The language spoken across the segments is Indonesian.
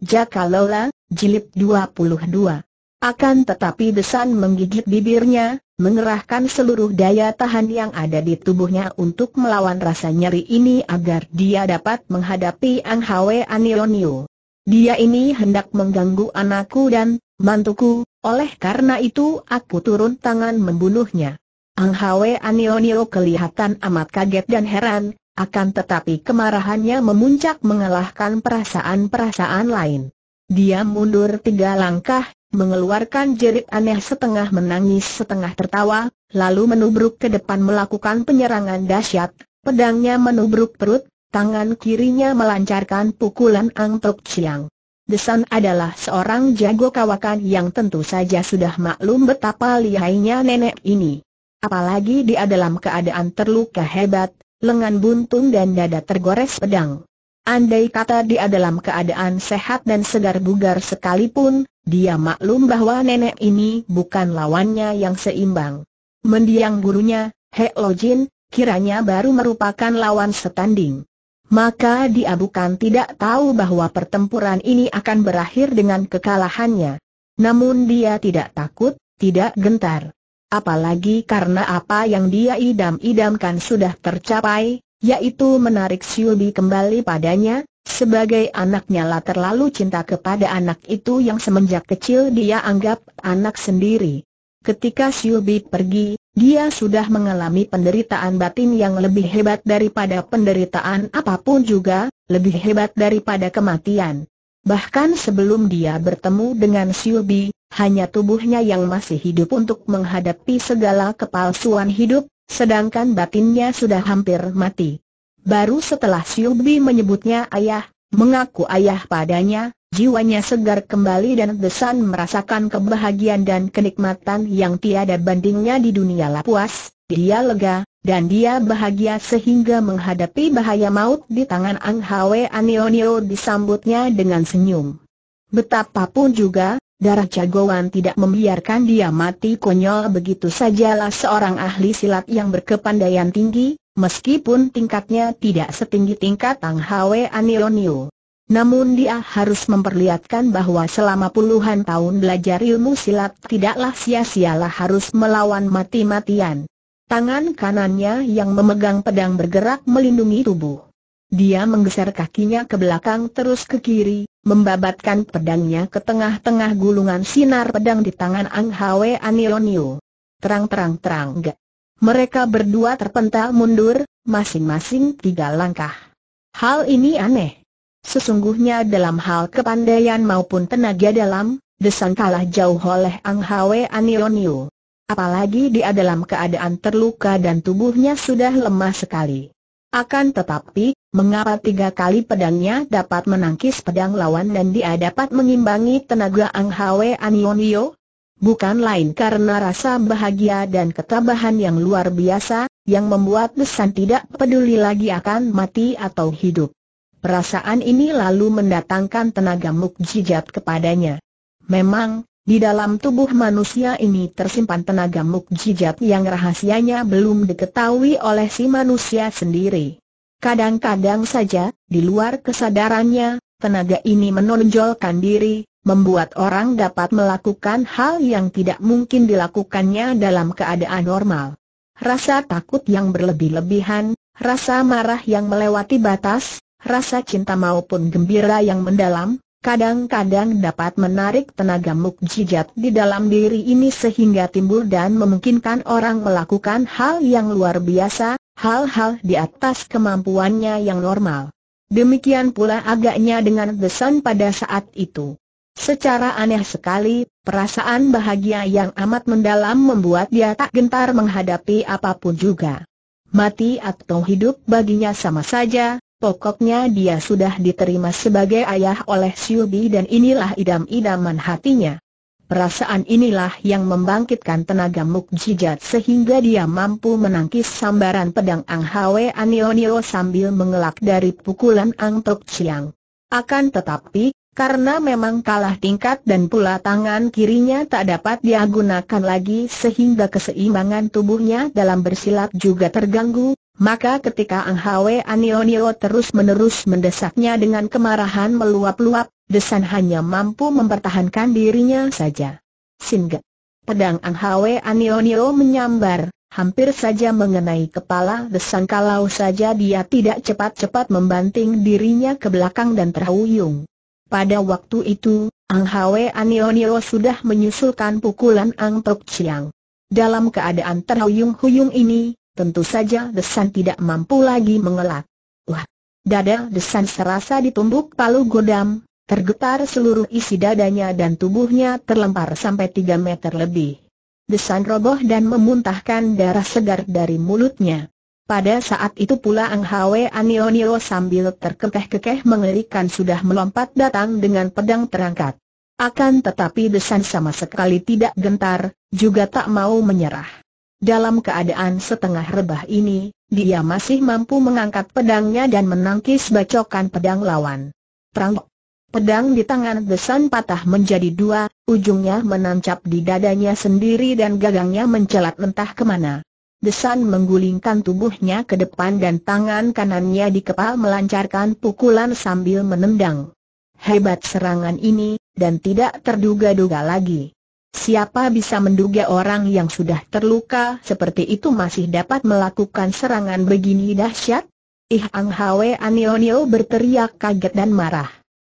Jaka Lola, Jilid 22. Akan tetapi Desan menggigit bibirnya, mengerahkan seluruh daya tahan yang ada di tubuhnya untuk melawan rasa nyeri ini agar dia dapat menghadapi Ang Hwe Anionio. Dia ini hendak mengganggu anakku dan mantuku, oleh karena itu aku turun tangan membunuhnya. Ang Hwe Anionio kelihatan amat kaget dan heran, akan tetapi kemarahannya memuncak mengalahkan perasaan-perasaan lain. Dia mundur tiga langkah, mengeluarkan jerit aneh setengah menangis setengah tertawa, lalu menubruk ke depan melakukan penyerangan dahsyat. Pedangnya menubruk perut, tangan kirinya melancarkan pukulan angtok siang. Desan adalah seorang jago kawakan yang tentu saja sudah maklum betapa lihainya nenek ini. Apalagi dia dalam keadaan terluka hebat, lengan buntung dan dada tergores pedang. Andai kata dia dalam keadaan sehat dan segar bugar sekalipun, dia maklum bahwa nenek ini bukan lawannya yang seimbang. Mendiang gurunya, He Lo Jin, kiranya baru merupakan lawan setanding. Maka dia bukan tidak tahu bahwa pertempuran ini akan berakhir dengan kekalahannya. Namun dia tidak takut, tidak gentar apalagi karena apa yang dia idam-idamkan sudah tercapai, yaitu menarik Siubi kembali padanya, sebagai anaknya lah terlalu cinta kepada anak itu yang semenjak kecil dia anggap anak sendiri. Ketika Siubi pergi, dia sudah mengalami penderitaan batin yang lebih hebat daripada penderitaan apapun juga, lebih hebat daripada kematian. Bahkan sebelum dia bertemu dengan Siubi, hanya tubuhnya yang masih hidup untuk menghadapi segala kepalsuan hidup, sedangkan batinnya sudah hampir mati. Baru setelah Siubi menyebutnya ayah, mengaku ayah padanya, jiwanya segar kembali dan Desan merasakan kebahagiaan dan kenikmatan yang tiada bandingnya di dunia lapuas, dia lega, dan dia bahagia sehingga menghadapi bahaya maut di tangan Ang Hwe Anionio disambutnya dengan senyum. Betapapun juga, Darah jagoan tidak membiarkan dia mati konyol begitu sajalah seorang ahli silat yang berkepandaian tinggi, meskipun tingkatnya tidak setinggi tingkat Tang Hwe Anionio. Namun dia harus memperlihatkan bahwa selama puluhan tahun belajar ilmu silat tidaklah sia-sialah harus melawan mati-matian. Tangan kanannya yang memegang pedang bergerak melindungi tubuh. Dia menggeser kakinya ke belakang terus ke kiri, membabatkan pedangnya ke tengah-tengah gulungan sinar pedang di tangan Ang Hwe Anionio. Terang-terang-terang Mereka berdua terpental mundur, masing-masing tiga langkah. Hal ini aneh. Sesungguhnya dalam hal kepandaian maupun tenaga dalam, Desan kalah jauh oleh Ang Hwe Anionio. Apalagi dia dalam keadaan terluka dan tubuhnya sudah lemah sekali. Akan tetapi, mengapa tiga kali pedangnya dapat menangkis pedang lawan dan dia dapat mengimbangi tenaga Ang Hwe Anionio? Bukan lain karena rasa bahagia dan ketabahan yang luar biasa, yang membuat Desan tidak peduli lagi akan mati atau hidup. Perasaan ini lalu mendatangkan tenaga mukjizat kepadanya. Memang, di dalam tubuh manusia ini tersimpan tenaga mukjizat yang rahasianya belum diketahui oleh si manusia sendiri. Kadang-kadang saja, di luar kesadarannya, tenaga ini menonjolkan diri, membuat orang dapat melakukan hal yang tidak mungkin dilakukannya dalam keadaan normal. Rasa takut yang berlebih-lebihan, rasa marah yang melewati batas, rasa cinta maupun gembira yang mendalam, kadang-kadang dapat menarik tenaga mukjizat di dalam diri ini sehingga timbul dan memungkinkan orang melakukan hal yang luar biasa, hal-hal di atas kemampuannya yang normal. Demikian pula agaknya dengan Desan pada saat itu. Secara aneh sekali, perasaan bahagia yang amat mendalam membuat dia tak gentar menghadapi apapun juga. Mati atau hidup baginya sama saja, Pokoknya dia sudah diterima sebagai ayah oleh Siubi dan inilah idam-idaman hatinya. Perasaan inilah yang membangkitkan tenaga mukjizat sehingga dia mampu menangkis sambaran pedang Ang Hwe Anionio sambil mengelak dari pukulan Ang Tok Chiang. Akan tetapi, karena memang kalah tingkat dan pula tangan kirinya tak dapat dia gunakan lagi sehingga keseimbangan tubuhnya dalam bersilat juga terganggu, maka ketika Ang Hwe Anionio terus-menerus mendesaknya dengan kemarahan meluap-luap, Desan hanya mampu mempertahankan dirinya saja. Singgah. Pedang Ang Hwe Anionio menyambar, hampir saja mengenai kepala Desan kalau saja dia tidak cepat-cepat membanting dirinya ke belakang dan terhuyung. Pada waktu itu, Ang Hwe Anionio sudah menyusulkan pukulan Ang Tok Chiang. Dalam keadaan terhuyung-huyung ini, Tentu saja Desan tidak mampu lagi mengelak. Wah! Dada Desan serasa ditumbuk palu godam, tergetar seluruh isi dadanya dan tubuhnya terlempar sampai 3 meter lebih. Desan roboh dan memuntahkan darah segar dari mulutnya. Pada saat itu pula Ang Hwe Anionio sambil terkekeh-kekeh mengerikan sudah melompat datang dengan pedang terangkat. Akan tetapi Desan sama sekali tidak gentar, juga tak mau menyerah. Dalam keadaan setengah rebah ini, dia masih mampu mengangkat pedangnya dan menangkis bacokan pedang lawan. Prang! Pedang di tangan Desan patah menjadi dua, ujungnya menancap di dadanya sendiri dan gagangnya mencelat entah kemana. Desan menggulingkan tubuhnya ke depan dan tangan kanannya di kepala melancarkan pukulan sambil menendang. Hebat serangan ini, dan tidak terduga-duga lagi. Siapa bisa menduga orang yang sudah terluka seperti itu masih dapat melakukan serangan begini dahsyat? Ih Ang Hwe Anionio berteriak kaget dan marah.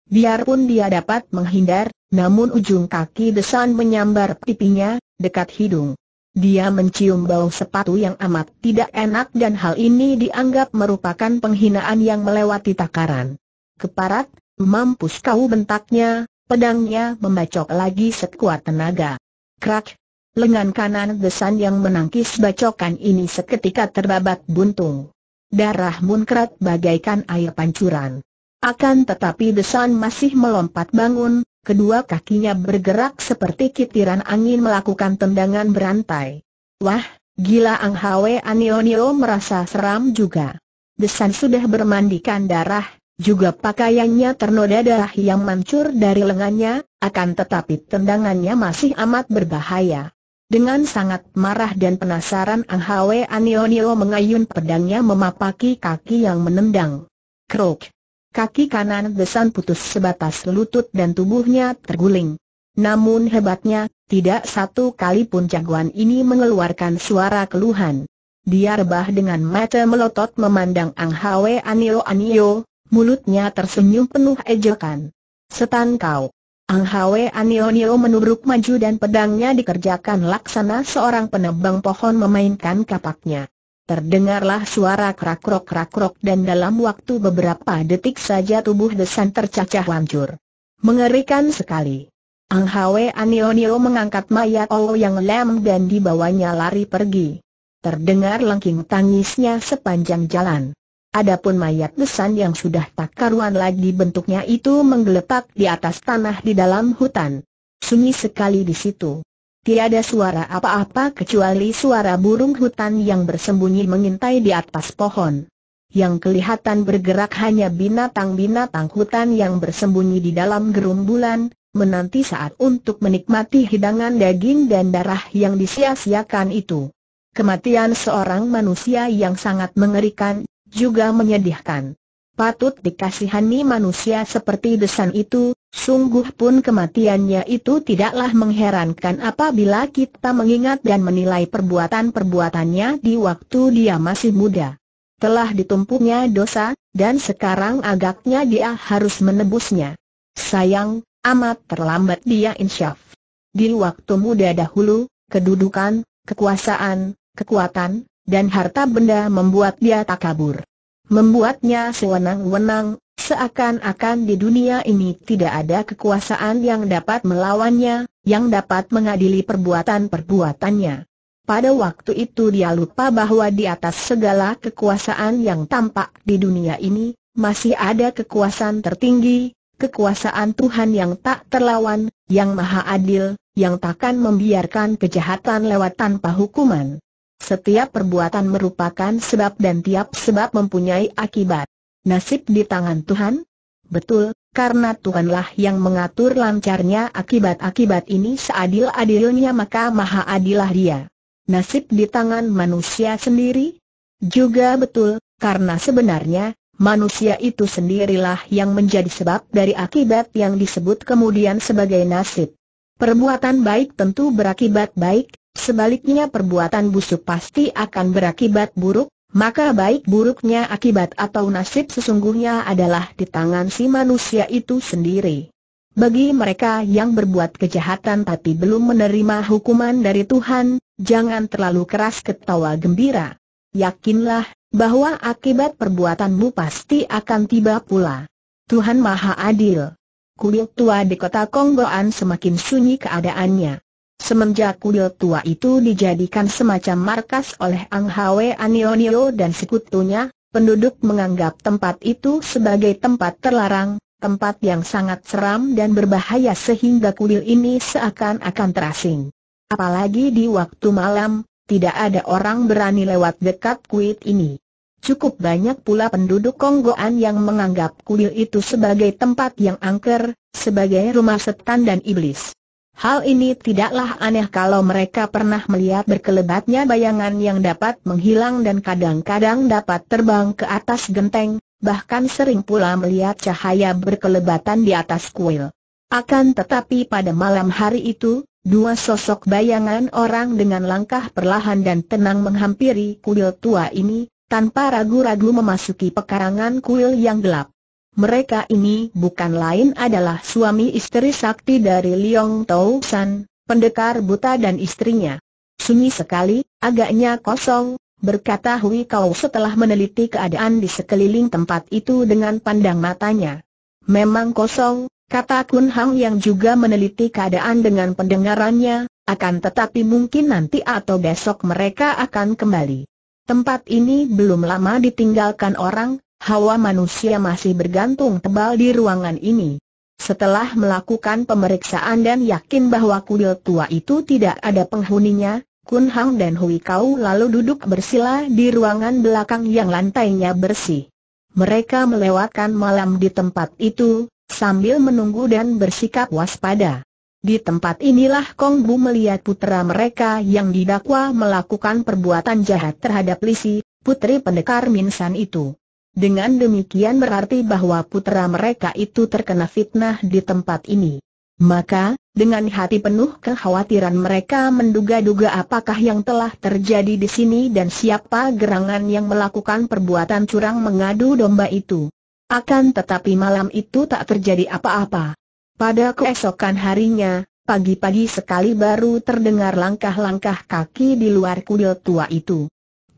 Biarpun dia dapat menghindar, namun ujung kaki Desan menyambar pipinya, dekat hidung. Dia mencium bau sepatu yang amat tidak enak dan hal ini dianggap merupakan penghinaan yang melewati takaran. Keparat, mampus kau bentaknya, Pedangnya membacok lagi sekuat tenaga. Krak! Lengan kanan Desan yang menangkis bacokan ini seketika terbabat buntung. Darah munkrat bagaikan air pancuran. Akan tetapi Desan masih melompat bangun, kedua kakinya bergerak seperti kitiran angin melakukan tendangan berantai. Wah, gila Ang Hwe Anionio merasa seram juga. Desan sudah bermandikan darah, juga pakaiannya ternoda darah yang mancur dari lengannya, akan tetapi tendangannya masih amat berbahaya. Dengan sangat marah dan penasaran Ang Hwe Anionio mengayun pedangnya memapaki kaki yang menendang. Krok. Kaki kanan Desan putus sebatas lutut dan tubuhnya terguling. Namun hebatnya, tidak satu kali pun jagoan ini mengeluarkan suara keluhan. Dia rebah dengan mata melotot memandang Ang Hwe Anio Anio, mulutnya tersenyum penuh ejekan. Setan kau! Ang Hwe Anionio menubruk maju dan pedangnya dikerjakan laksana seorang penebang pohon memainkan kapaknya. Terdengarlah suara krok krakrok krok dan dalam waktu beberapa detik saja tubuh desan tercacah hancur. Mengerikan sekali. Ang Hwe Anionio mengangkat mayat Olo yang lem dan dibawanya lari pergi. Terdengar lengking tangisnya sepanjang jalan. Adapun mayat besan yang sudah tak karuan lagi bentuknya itu menggeletak di atas tanah di dalam hutan. Sunyi sekali di situ. Tiada suara apa-apa kecuali suara burung hutan yang bersembunyi mengintai di atas pohon. Yang kelihatan bergerak hanya binatang-binatang hutan yang bersembunyi di dalam gerumbulan, menanti saat untuk menikmati hidangan daging dan darah yang disia-siakan itu. Kematian seorang manusia yang sangat mengerikan juga menyedihkan. Patut dikasihani manusia seperti desan itu, sungguh pun kematiannya itu tidaklah mengherankan apabila kita mengingat dan menilai perbuatan-perbuatannya di waktu dia masih muda. Telah ditumpuknya dosa, dan sekarang agaknya dia harus menebusnya. Sayang, amat terlambat dia insyaf. Di waktu muda dahulu, kedudukan, kekuasaan, kekuatan, dan harta benda membuat dia tak kabur. Membuatnya sewenang-wenang, seakan-akan di dunia ini tidak ada kekuasaan yang dapat melawannya, yang dapat mengadili perbuatan-perbuatannya. Pada waktu itu dia lupa bahwa di atas segala kekuasaan yang tampak di dunia ini, masih ada kekuasaan tertinggi, kekuasaan Tuhan yang tak terlawan, yang maha adil, yang takkan membiarkan kejahatan lewat tanpa hukuman. Setiap perbuatan merupakan sebab dan tiap sebab mempunyai akibat. Nasib di tangan Tuhan? Betul, karena Tuhanlah yang mengatur lancarnya akibat-akibat ini seadil-adilnya maka maha adilah dia. Nasib di tangan manusia sendiri? Juga betul, karena sebenarnya Manusia itu sendirilah yang menjadi sebab dari akibat yang disebut kemudian sebagai nasib. Perbuatan baik tentu berakibat baik, Sebaliknya perbuatan busuk pasti akan berakibat buruk, maka baik buruknya akibat atau nasib sesungguhnya adalah di tangan si manusia itu sendiri. Bagi mereka yang berbuat kejahatan tapi belum menerima hukuman dari Tuhan, jangan terlalu keras ketawa gembira. Yakinlah bahwa akibat perbuatanmu pasti akan tiba pula. Tuhan Maha Adil. Kuil tua di kota Konggoan semakin sunyi keadaannya. Semenjak kuil tua itu dijadikan semacam markas oleh Ang Hwe Anionio dan sekutunya, penduduk menganggap tempat itu sebagai tempat terlarang, tempat yang sangat seram dan berbahaya sehingga kuil ini seakan-akan terasing. Apalagi di waktu malam, tidak ada orang berani lewat dekat kuil ini. Cukup banyak pula penduduk Konggoan yang menganggap kuil itu sebagai tempat yang angker, sebagai rumah setan dan iblis. Hal ini tidaklah aneh kalau mereka pernah melihat berkelebatnya bayangan yang dapat menghilang dan kadang-kadang dapat terbang ke atas genteng, bahkan sering pula melihat cahaya berkelebatan di atas kuil. Akan tetapi pada malam hari itu, dua sosok bayangan orang dengan langkah perlahan dan tenang menghampiri kuil tua ini, tanpa ragu-ragu memasuki pekarangan kuil yang gelap. Mereka ini bukan lain adalah suami istri sakti dari Liong Tau San, pendekar buta dan istrinya. Sunyi sekali, agaknya kosong, berkata Hui Kau setelah meneliti keadaan di sekeliling tempat itu dengan pandang matanya. Memang kosong, kata Kun Hang yang juga meneliti keadaan dengan pendengarannya, akan tetapi mungkin nanti atau besok mereka akan kembali. Tempat ini belum lama ditinggalkan orang, hawa manusia masih bergantung tebal di ruangan ini. Setelah melakukan pemeriksaan dan yakin bahwa kuil tua itu tidak ada penghuninya, Kun Hang dan Hui Kau lalu duduk bersila di ruangan belakang yang lantainya bersih. Mereka melewatkan malam di tempat itu, sambil menunggu dan bersikap waspada. Di tempat inilah Kong Bu melihat putera mereka yang didakwa melakukan perbuatan jahat terhadap Lisi, putri pendekar Minsan itu. Dengan demikian berarti bahwa putera mereka itu terkena fitnah di tempat ini. Maka, dengan hati penuh kekhawatiran mereka menduga-duga apakah yang telah terjadi di sini dan siapa gerangan yang melakukan perbuatan curang mengadu domba itu. Akan tetapi malam itu tak terjadi apa-apa. Pada keesokan harinya, pagi-pagi sekali baru terdengar langkah-langkah kaki di luar kuil tua itu.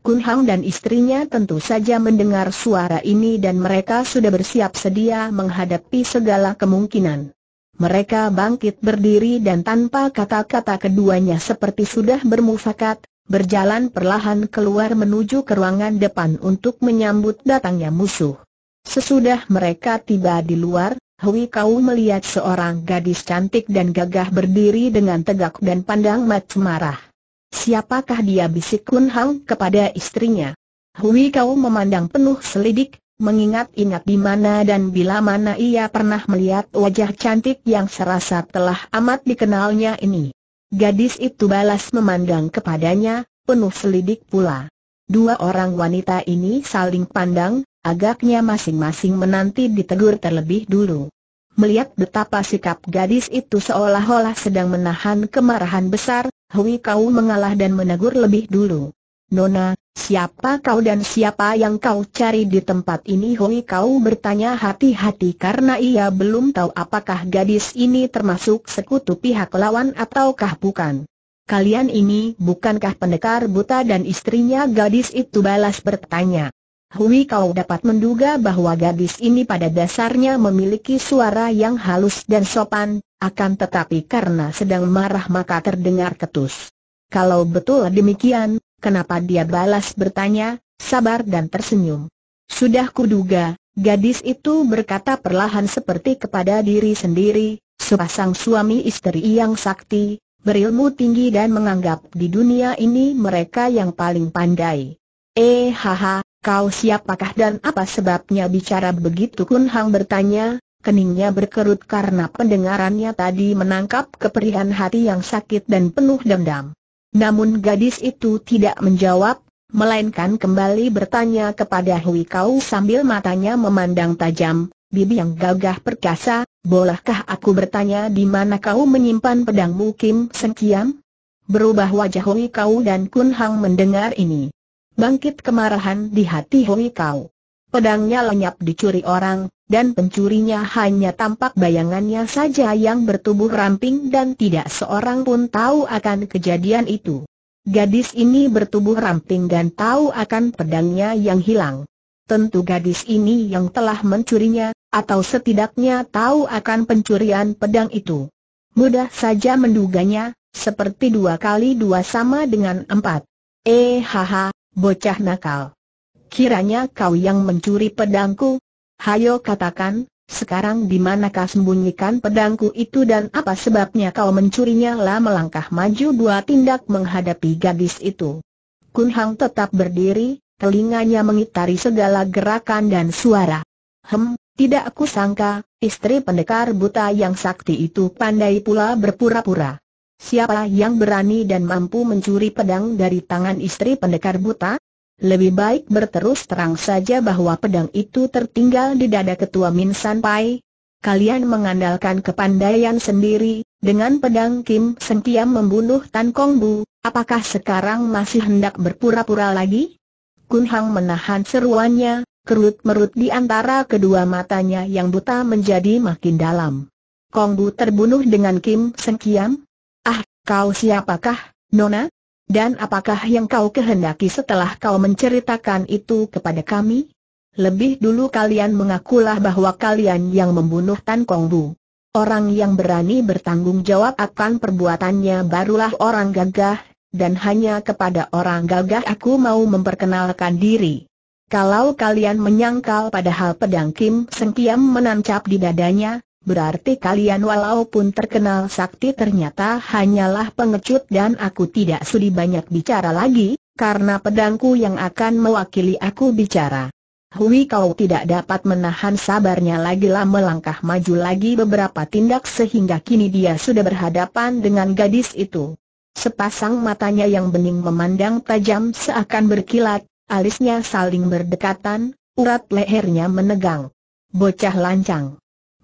Kun Hang dan istrinya tentu saja mendengar suara ini dan mereka sudah bersiap sedia menghadapi segala kemungkinan. Mereka bangkit berdiri dan tanpa kata-kata keduanya seperti sudah bermufakat, berjalan perlahan keluar menuju ke ruangan depan untuk menyambut datangnya musuh. Sesudah mereka tiba di luar, Hui Kau melihat seorang gadis cantik dan gagah berdiri dengan tegak dan pandang mat marah. Siapakah dia bisik Kun Hang kepada istrinya? Hui Kau memandang penuh selidik, mengingat-ingat di mana dan bila mana ia pernah melihat wajah cantik yang serasa telah amat dikenalnya ini. Gadis itu balas memandang kepadanya, penuh selidik pula. Dua orang wanita ini saling pandang, agaknya masing-masing menanti ditegur terlebih dulu. Melihat betapa sikap gadis itu seolah-olah sedang menahan kemarahan besar, Hui kau mengalah dan menegur lebih dulu. Nona, siapa kau dan siapa yang kau cari di tempat ini? Hui kau bertanya hati-hati karena ia belum tahu apakah gadis ini termasuk sekutu pihak lawan ataukah bukan. Kalian ini bukankah pendekar buta dan istrinya gadis itu balas bertanya. Hui kau dapat menduga bahwa gadis ini pada dasarnya memiliki suara yang halus dan sopan, akan tetapi karena sedang marah maka terdengar ketus. Kalau betul demikian, kenapa dia balas bertanya, sabar dan tersenyum. Sudah kuduga, gadis itu berkata perlahan seperti kepada diri sendiri, sepasang suami istri yang sakti, berilmu tinggi dan menganggap di dunia ini mereka yang paling pandai. Eh haha, Kau siapakah dan apa sebabnya bicara begitu Kun Hang bertanya, keningnya berkerut karena pendengarannya tadi menangkap keperihan hati yang sakit dan penuh dendam. Namun gadis itu tidak menjawab, melainkan kembali bertanya kepada Hui Kau sambil matanya memandang tajam, bibi yang gagah perkasa, bolehkah aku bertanya di mana kau menyimpan pedangmu Kim Sengkiam? Berubah wajah Hui Kau dan Kun Hang mendengar ini bangkit kemarahan di hati Hoi Kau. Pedangnya lenyap dicuri orang, dan pencurinya hanya tampak bayangannya saja yang bertubuh ramping dan tidak seorang pun tahu akan kejadian itu. Gadis ini bertubuh ramping dan tahu akan pedangnya yang hilang. Tentu gadis ini yang telah mencurinya, atau setidaknya tahu akan pencurian pedang itu. Mudah saja menduganya, seperti dua kali dua sama dengan empat. Eh haha, bocah nakal. Kiranya kau yang mencuri pedangku? Hayo katakan, sekarang di manakah sembunyikan pedangku itu dan apa sebabnya kau mencurinya lah melangkah maju dua tindak menghadapi gadis itu. Kun Hang tetap berdiri, telinganya mengitari segala gerakan dan suara. Hem, tidak aku sangka, istri pendekar buta yang sakti itu pandai pula berpura-pura. Siapa yang berani dan mampu mencuri pedang dari tangan istri pendekar buta? Lebih baik berterus terang saja bahwa pedang itu tertinggal di dada ketua Min San Pai. Kalian mengandalkan kepandaian sendiri, dengan pedang Kim Sen membunuh Tan Kong Bu, apakah sekarang masih hendak berpura-pura lagi? Kun Hang menahan seruannya, kerut merut di antara kedua matanya yang buta menjadi makin dalam. Kong Bu terbunuh dengan Kim Sen Kiam? Kau siapakah, Nona? Dan apakah yang kau kehendaki setelah kau menceritakan itu kepada kami? Lebih dulu kalian mengakulah bahwa kalian yang membunuh Tan Kong Bu. Orang yang berani bertanggung jawab akan perbuatannya barulah orang gagah, dan hanya kepada orang gagah aku mau memperkenalkan diri. Kalau kalian menyangkal padahal pedang Kim Sengkiam menancap di dadanya, berarti kalian walaupun terkenal sakti ternyata hanyalah pengecut dan aku tidak sudi banyak bicara lagi, karena pedangku yang akan mewakili aku bicara. Hui kau tidak dapat menahan sabarnya lagi lah melangkah maju lagi beberapa tindak sehingga kini dia sudah berhadapan dengan gadis itu. Sepasang matanya yang bening memandang tajam seakan berkilat, alisnya saling berdekatan, urat lehernya menegang. Bocah lancang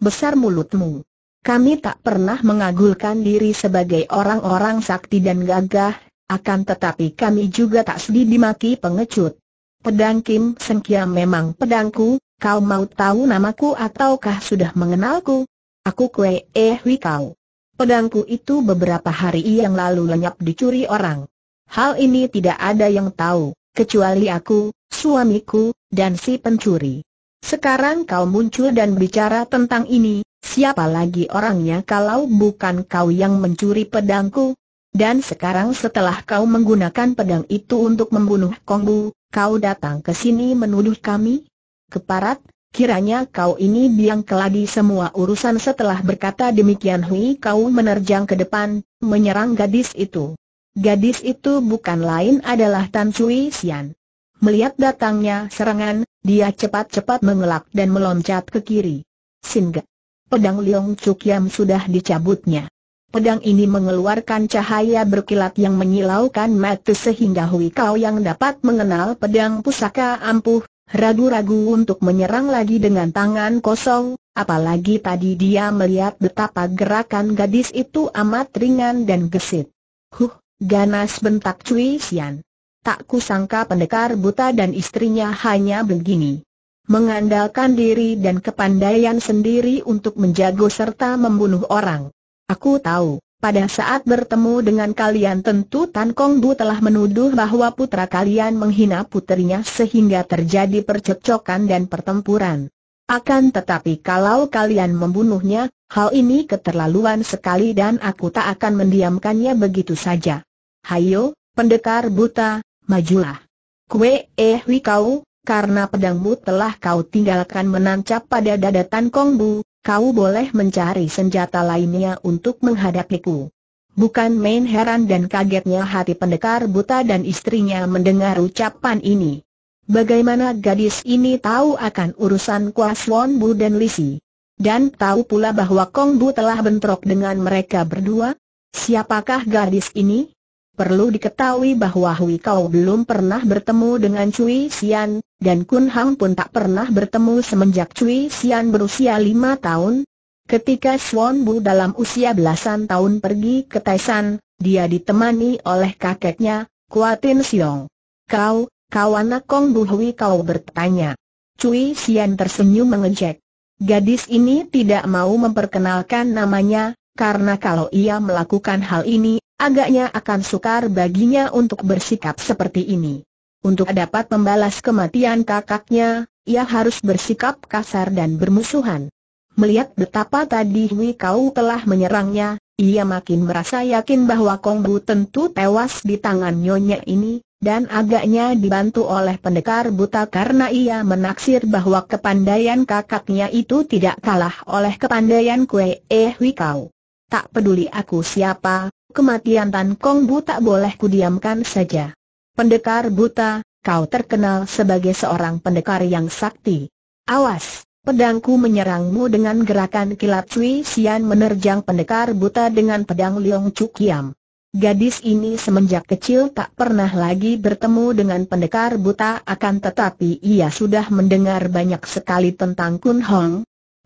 besar mulutmu. Kami tak pernah mengagulkan diri sebagai orang-orang sakti dan gagah, akan tetapi kami juga tak sedih dimaki pengecut. Pedang Kim Sengkia memang pedangku, kau mau tahu namaku ataukah sudah mengenalku? Aku Kwe Eh Hui Kau. Pedangku itu beberapa hari yang lalu lenyap dicuri orang. Hal ini tidak ada yang tahu, kecuali aku, suamiku, dan si pencuri. Sekarang kau muncul dan bicara tentang ini, siapa lagi orangnya kalau bukan kau yang mencuri pedangku? Dan sekarang setelah kau menggunakan pedang itu untuk membunuh Kongbu, kau datang ke sini menuduh kami? Keparat, kiranya kau ini biang keladi semua urusan setelah berkata demikian Hui kau menerjang ke depan, menyerang gadis itu. Gadis itu bukan lain adalah Tan Cui Sian. Melihat datangnya serangan, dia cepat-cepat mengelak dan meloncat ke kiri. Singgah. Pedang Liong Chuk Yam sudah dicabutnya. Pedang ini mengeluarkan cahaya berkilat yang menyilaukan mata sehingga Hui Kau yang dapat mengenal pedang pusaka ampuh, ragu-ragu untuk menyerang lagi dengan tangan kosong, apalagi tadi dia melihat betapa gerakan gadis itu amat ringan dan gesit. Huh, ganas bentak Cui Xian tak kusangka pendekar buta dan istrinya hanya begini. Mengandalkan diri dan kepandaian sendiri untuk menjago serta membunuh orang. Aku tahu, pada saat bertemu dengan kalian tentu Tan Kong Bu telah menuduh bahwa putra kalian menghina putrinya sehingga terjadi percekcokan dan pertempuran. Akan tetapi kalau kalian membunuhnya, hal ini keterlaluan sekali dan aku tak akan mendiamkannya begitu saja. Hayo, pendekar buta, majulah. Kue eh kau, karena pedangmu telah kau tinggalkan menancap pada dada Tan Kong Bu, kau boleh mencari senjata lainnya untuk menghadapiku. Bukan main heran dan kagetnya hati pendekar buta dan istrinya mendengar ucapan ini. Bagaimana gadis ini tahu akan urusan Won Bu dan Lisi? Dan tahu pula bahwa Kong Bu telah bentrok dengan mereka berdua? Siapakah gadis ini? Perlu diketahui bahwa Hui Kau belum pernah bertemu dengan Cui Xian, dan Kun Hang pun tak pernah bertemu semenjak Cui Xian berusia lima tahun. Ketika Swan Bu dalam usia belasan tahun pergi ke Taisan, dia ditemani oleh kakeknya, Kuatin Siong. Kau, kau anak Kong Bu Hui Kau bertanya. Cui Xian tersenyum mengejek. Gadis ini tidak mau memperkenalkan namanya, karena kalau ia melakukan hal ini agaknya akan sukar baginya untuk bersikap seperti ini. Untuk dapat membalas kematian kakaknya, ia harus bersikap kasar dan bermusuhan. Melihat betapa tadi Hui Kau telah menyerangnya, ia makin merasa yakin bahwa Kong Bu tentu tewas di tangan nyonya ini, dan agaknya dibantu oleh pendekar buta karena ia menaksir bahwa kepandaian kakaknya itu tidak kalah oleh kepandaian Kue Eh Hui Kau. Tak peduli aku siapa, kematian Tan Kong Bu tak boleh kudiamkan saja. Pendekar buta, kau terkenal sebagai seorang pendekar yang sakti. Awas, pedangku menyerangmu dengan gerakan kilat Cui Xian menerjang pendekar buta dengan pedang Liong Chu Yam. Gadis ini semenjak kecil tak pernah lagi bertemu dengan pendekar buta akan tetapi ia sudah mendengar banyak sekali tentang Kun Hong,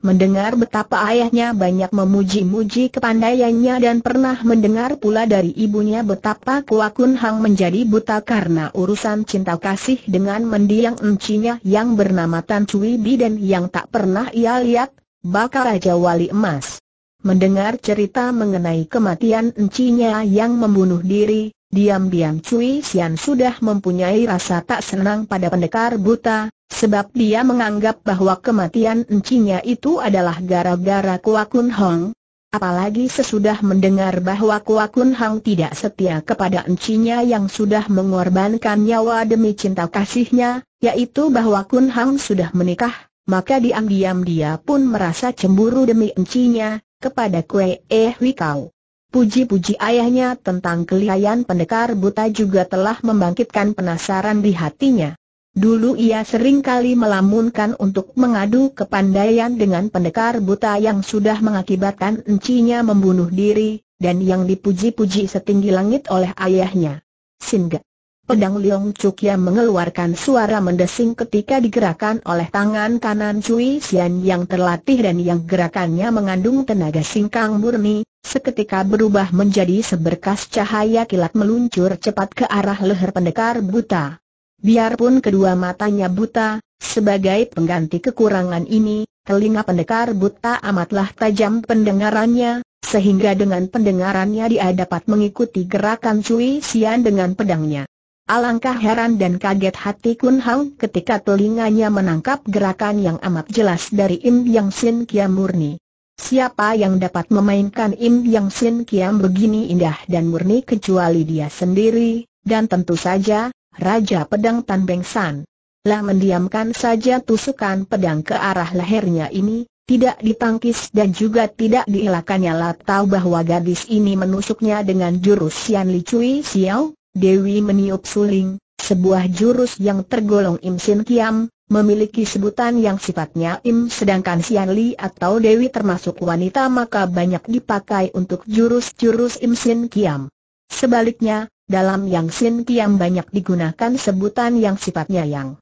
Mendengar betapa ayahnya banyak memuji-muji kepandaiannya dan pernah mendengar pula dari ibunya betapa Kua Kun Hang menjadi buta karena urusan cinta kasih dengan mendiang encinya yang bernama Tan Cui Bi dan yang tak pernah ia lihat, bakal Raja Wali Emas. Mendengar cerita mengenai kematian encinya yang membunuh diri, Diam-diam Cui Xian sudah mempunyai rasa tak senang pada pendekar buta, Sebab dia menganggap bahwa kematian encinya itu adalah gara-gara Kuakun Hong. Apalagi sesudah mendengar bahwa Kuakun Hong tidak setia kepada encinya yang sudah mengorbankan nyawa demi cinta kasihnya, yaitu bahwa Kun Hong sudah menikah, maka diam-diam dia pun merasa cemburu demi encinya, kepada Kue Eh Wikau. Puji-puji ayahnya tentang kelihayan pendekar buta juga telah membangkitkan penasaran di hatinya. Dulu ia sering kali melamunkan untuk mengadu kepandaian dengan pendekar buta yang sudah mengakibatkan encinya membunuh diri, dan yang dipuji-puji setinggi langit oleh ayahnya. Singgah. Pedang Leong yang mengeluarkan suara mendesing ketika digerakkan oleh tangan kanan Cui Xian yang terlatih dan yang gerakannya mengandung tenaga singkang murni, seketika berubah menjadi seberkas cahaya kilat meluncur cepat ke arah leher pendekar buta. Biarpun kedua matanya buta, sebagai pengganti kekurangan ini, telinga pendekar buta amatlah tajam pendengarannya, sehingga dengan pendengarannya dia dapat mengikuti gerakan Cui Xian dengan pedangnya. Alangkah heran dan kaget hati Kun Hang ketika telinganya menangkap gerakan yang amat jelas dari Im Yang Sin Kiam murni. Siapa yang dapat memainkan Im Yang Sin Kiam begini indah dan murni kecuali dia sendiri, dan tentu saja, Raja Pedang Tan Beng San. Lah mendiamkan saja tusukan pedang ke arah lehernya ini, tidak ditangkis dan juga tidak dielakannya lah tahu bahwa gadis ini menusuknya dengan jurus Sian Li Cui Xiao, Dewi meniup suling, sebuah jurus yang tergolong Im Sin Kiam, memiliki sebutan yang sifatnya Im sedangkan Sian Li atau Dewi termasuk wanita maka banyak dipakai untuk jurus-jurus Im Sin Kiam. Sebaliknya, dalam Yang Sin Kiam banyak digunakan sebutan yang sifatnya Yang.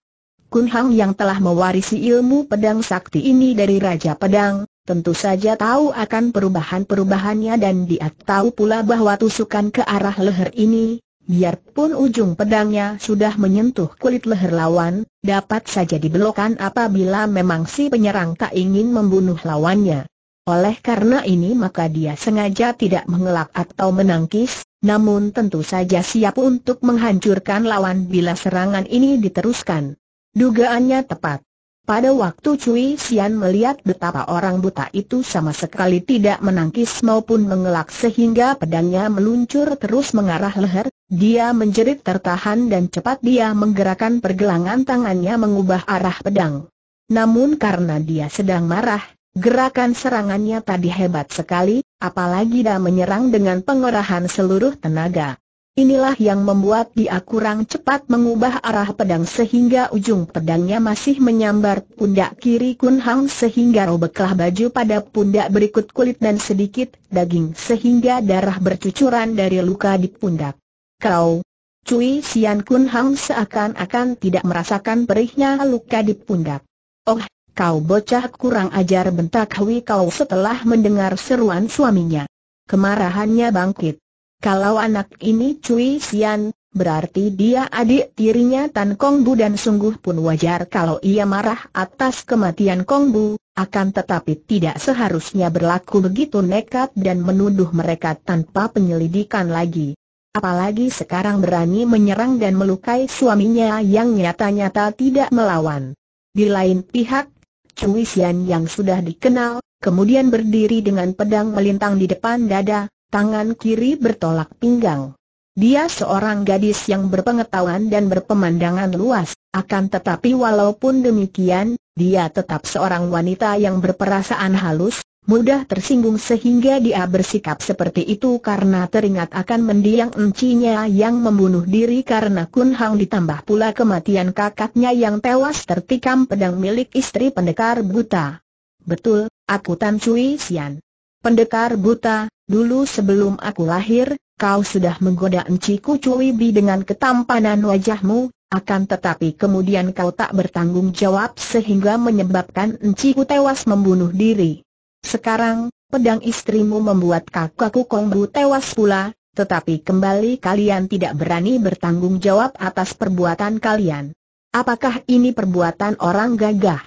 Kun Hang yang telah mewarisi ilmu pedang sakti ini dari Raja Pedang, tentu saja tahu akan perubahan-perubahannya dan dia tahu pula bahwa tusukan ke arah leher ini, biarpun ujung pedangnya sudah menyentuh kulit leher lawan, dapat saja dibelokkan apabila memang si penyerang tak ingin membunuh lawannya. Oleh karena ini maka dia sengaja tidak mengelak atau menangkis, namun tentu saja siap untuk menghancurkan lawan bila serangan ini diteruskan. Dugaannya tepat. Pada waktu Cui Xian melihat betapa orang buta itu sama sekali tidak menangkis maupun mengelak sehingga pedangnya meluncur terus mengarah leher, dia menjerit tertahan dan cepat dia menggerakkan pergelangan tangannya mengubah arah pedang. Namun karena dia sedang marah, gerakan serangannya tadi hebat sekali, apalagi dah menyerang dengan pengerahan seluruh tenaga. Inilah yang membuat dia kurang cepat mengubah arah pedang sehingga ujung pedangnya masih menyambar pundak kiri Kun Hang sehingga robeklah baju pada pundak berikut kulit dan sedikit daging sehingga darah bercucuran dari luka di pundak. Kau, Cui Sian Kun Hang seakan-akan tidak merasakan perihnya luka di pundak. Oh, Kau bocah kurang ajar bentak Hui Kau setelah mendengar seruan suaminya. Kemarahannya bangkit. Kalau anak ini Cui Sian, berarti dia adik tirinya Tan Kong Bu dan sungguh pun wajar kalau ia marah atas kematian Kong Bu, akan tetapi tidak seharusnya berlaku begitu nekat dan menuduh mereka tanpa penyelidikan lagi. Apalagi sekarang berani menyerang dan melukai suaminya yang nyata-nyata tidak melawan. Di lain pihak, Cui Xian yang sudah dikenal, kemudian berdiri dengan pedang melintang di depan dada, tangan kiri bertolak pinggang. Dia seorang gadis yang berpengetahuan dan berpemandangan luas, akan tetapi walaupun demikian, dia tetap seorang wanita yang berperasaan halus, mudah tersinggung sehingga dia bersikap seperti itu karena teringat akan mendiang encinya yang membunuh diri karena Kun Hang ditambah pula kematian kakaknya yang tewas tertikam pedang milik istri pendekar buta. Betul, aku Tan Cui Sian. Pendekar buta, dulu sebelum aku lahir, kau sudah menggoda enciku Cui Bi dengan ketampanan wajahmu, akan tetapi kemudian kau tak bertanggung jawab sehingga menyebabkan enciku tewas membunuh diri. Sekarang, pedang istrimu membuat kakakku Kongbu tewas pula, tetapi kembali kalian tidak berani bertanggung jawab atas perbuatan kalian. Apakah ini perbuatan orang gagah?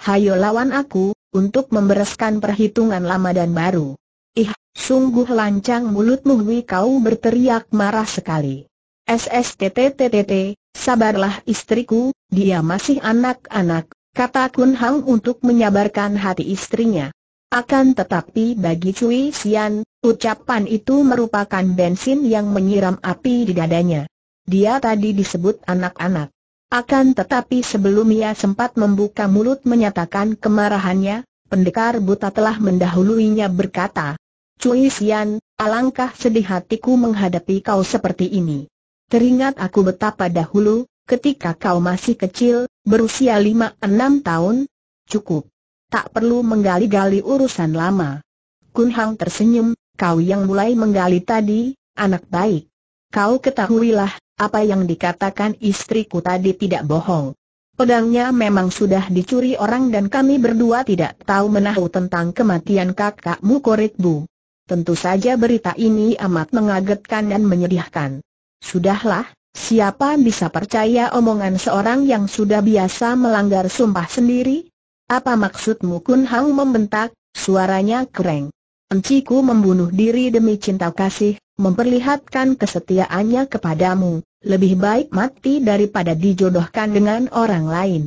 Hayo lawan aku, untuk membereskan perhitungan lama dan baru. Ih, sungguh lancang mulutmu Hui kau berteriak marah sekali. SSTTTTT, sabarlah istriku, dia masih anak-anak, kata Kun Hang untuk menyabarkan hati istrinya. Akan tetapi bagi Cui Xian, ucapan itu merupakan bensin yang menyiram api di dadanya. Dia tadi disebut anak-anak. Akan tetapi sebelum ia sempat membuka mulut menyatakan kemarahannya, pendekar buta telah mendahuluinya berkata, Cui Xian, alangkah sedih hatiku menghadapi kau seperti ini. Teringat aku betapa dahulu, ketika kau masih kecil, berusia 5-6 tahun, cukup tak perlu menggali-gali urusan lama. Kun Hang tersenyum, kau yang mulai menggali tadi, anak baik. Kau ketahuilah, apa yang dikatakan istriku tadi tidak bohong. Pedangnya memang sudah dicuri orang dan kami berdua tidak tahu menahu tentang kematian kakakmu Koritbu. Tentu saja berita ini amat mengagetkan dan menyedihkan. Sudahlah, siapa bisa percaya omongan seorang yang sudah biasa melanggar sumpah sendiri? Apa maksudmu Kun Hang membentak, suaranya kereng. Enciku membunuh diri demi cinta kasih, memperlihatkan kesetiaannya kepadamu, lebih baik mati daripada dijodohkan dengan orang lain.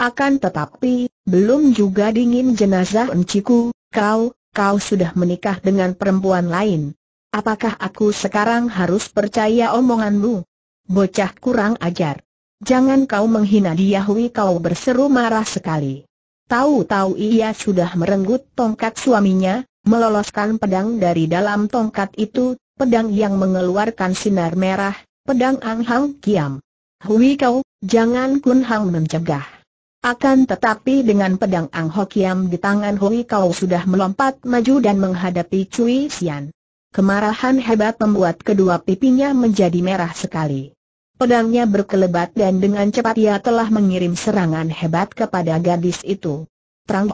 Akan tetapi, belum juga dingin jenazah enciku, kau, kau sudah menikah dengan perempuan lain. Apakah aku sekarang harus percaya omonganmu? Bocah kurang ajar. Jangan kau menghina dia kau berseru marah sekali. Tahu-tahu ia sudah merenggut tongkat suaminya, meloloskan pedang dari dalam tongkat itu, pedang yang mengeluarkan sinar merah, pedang Ang Hang Kiam. Hui kau, jangan Kun Hang mencegah. Akan tetapi dengan pedang Ang Ho Kiam di tangan Hui kau sudah melompat maju dan menghadapi Cui Xian. Kemarahan hebat membuat kedua pipinya menjadi merah sekali. Pedangnya berkelebat dan dengan cepat ia telah mengirim serangan hebat kepada gadis itu. Trang!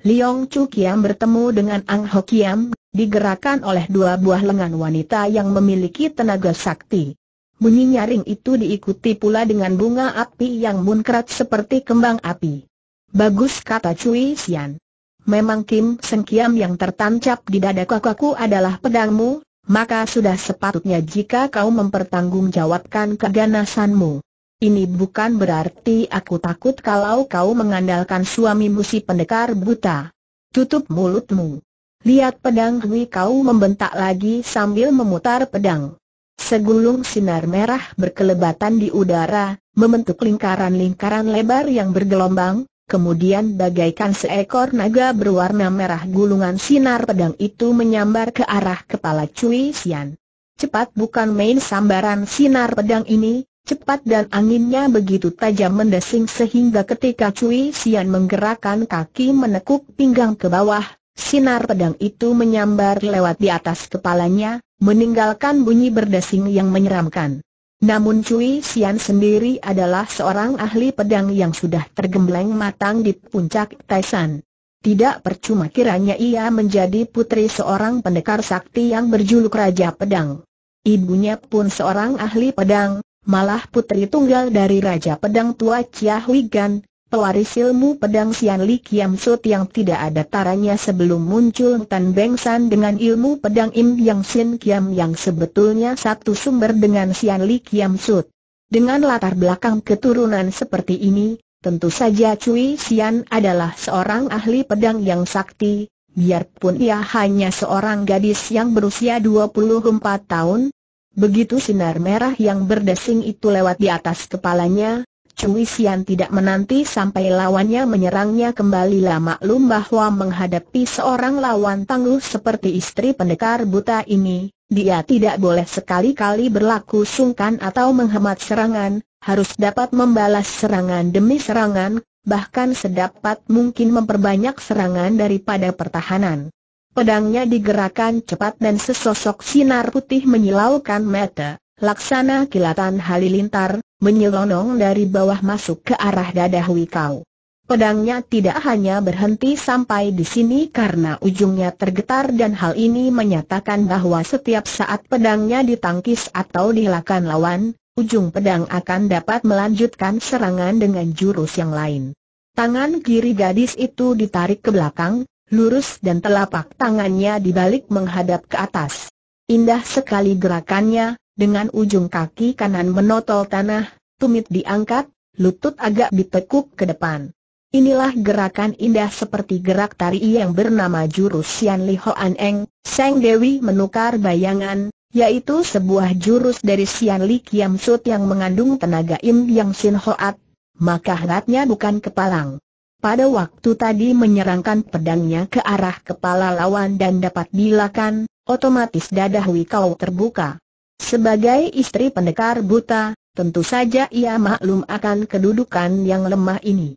Liong Chu Kiam bertemu dengan Ang Ho Kiam, digerakkan oleh dua buah lengan wanita yang memiliki tenaga sakti. Bunyi nyaring itu diikuti pula dengan bunga api yang munkrat seperti kembang api. Bagus kata Cui Xian. Memang Kim Seng Kiam yang tertancap di dada kakakku adalah pedangmu, maka sudah sepatutnya jika kau mempertanggungjawabkan keganasanmu. Ini bukan berarti aku takut kalau kau mengandalkan suami si pendekar buta. Tutup mulutmu. Lihat pedang Hui kau membentak lagi sambil memutar pedang. Segulung sinar merah berkelebatan di udara, membentuk lingkaran-lingkaran lebar yang bergelombang, kemudian bagaikan seekor naga berwarna merah gulungan sinar pedang itu menyambar ke arah kepala Cui Sian. Cepat bukan main sambaran sinar pedang ini, cepat dan anginnya begitu tajam mendesing sehingga ketika Cui Sian menggerakkan kaki menekuk pinggang ke bawah, sinar pedang itu menyambar lewat di atas kepalanya, meninggalkan bunyi berdesing yang menyeramkan. Namun Cui Sian sendiri adalah seorang ahli pedang yang sudah tergembleng matang di puncak Taisan. Tidak percuma kiranya ia menjadi putri seorang pendekar sakti yang berjuluk Raja Pedang. Ibunya pun seorang ahli pedang, malah putri tunggal dari Raja Pedang Tua Chia Hui Gan, Pewaris ilmu pedang Sian Li Kiam Sut yang tidak ada taranya sebelum muncul Tan Beng San dengan ilmu pedang Im Yang Sin Kiam yang sebetulnya satu sumber dengan Sian Li Kiam Sut. Dengan latar belakang keturunan seperti ini, tentu saja Cui Sian adalah seorang ahli pedang yang sakti, biarpun ia hanya seorang gadis yang berusia 24 tahun. Begitu sinar merah yang berdesing itu lewat di atas kepalanya, Cui Sian tidak menanti sampai lawannya menyerangnya kembali lama maklum bahwa menghadapi seorang lawan tangguh seperti istri pendekar buta ini, dia tidak boleh sekali-kali berlaku sungkan atau menghemat serangan, harus dapat membalas serangan demi serangan, bahkan sedapat mungkin memperbanyak serangan daripada pertahanan. Pedangnya digerakkan cepat dan sesosok sinar putih menyilaukan mata, laksana kilatan halilintar, menyelonong dari bawah masuk ke arah dada Hui Kau. Pedangnya tidak hanya berhenti sampai di sini karena ujungnya tergetar dan hal ini menyatakan bahwa setiap saat pedangnya ditangkis atau dihilangkan lawan, ujung pedang akan dapat melanjutkan serangan dengan jurus yang lain. Tangan kiri gadis itu ditarik ke belakang, lurus dan telapak tangannya dibalik menghadap ke atas. Indah sekali gerakannya, dengan ujung kaki kanan menotol tanah, tumit diangkat, lutut agak ditekuk ke depan. Inilah gerakan indah seperti gerak tari yang bernama jurus Sian Li Hoan Eng, Seng Dewi menukar bayangan, yaitu sebuah jurus dari Sian Li Kiam Sut yang mengandung tenaga Im Yang Sin Hoat, maka heratnya bukan kepalang. Pada waktu tadi menyerangkan pedangnya ke arah kepala lawan dan dapat dilakukan, otomatis dadah Hui Kau terbuka. Sebagai istri pendekar buta, tentu saja ia maklum akan kedudukan yang lemah ini.